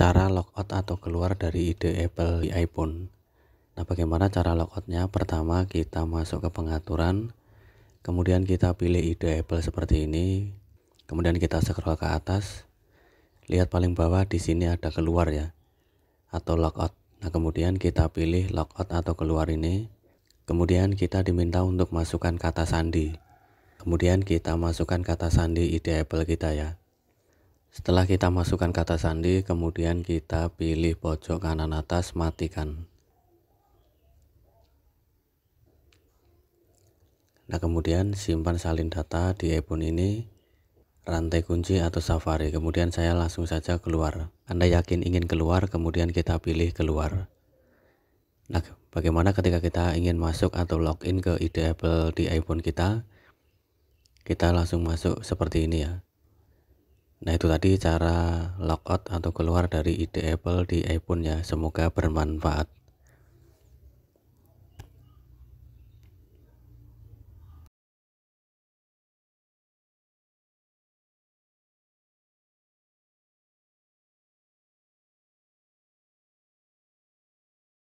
cara logout atau keluar dari ide Apple di iPhone. Nah, bagaimana cara logoutnya? Pertama, kita masuk ke pengaturan, kemudian kita pilih ide Apple seperti ini, kemudian kita scroll ke atas, lihat paling bawah di sini ada keluar ya, atau logout. Nah, kemudian kita pilih logout atau keluar ini, kemudian kita diminta untuk masukkan kata sandi, kemudian kita masukkan kata sandi ide Apple kita ya. Setelah kita masukkan kata sandi, kemudian kita pilih pojok kanan atas, matikan. Nah, kemudian simpan salin data di iPhone ini, rantai kunci atau safari. Kemudian saya langsung saja keluar. Anda yakin ingin keluar, kemudian kita pilih keluar. Nah, bagaimana ketika kita ingin masuk atau login ke ide Apple di iPhone kita? Kita langsung masuk seperti ini ya. Nah itu tadi cara logout atau keluar dari ide Apple di iPhone ya. Semoga bermanfaat.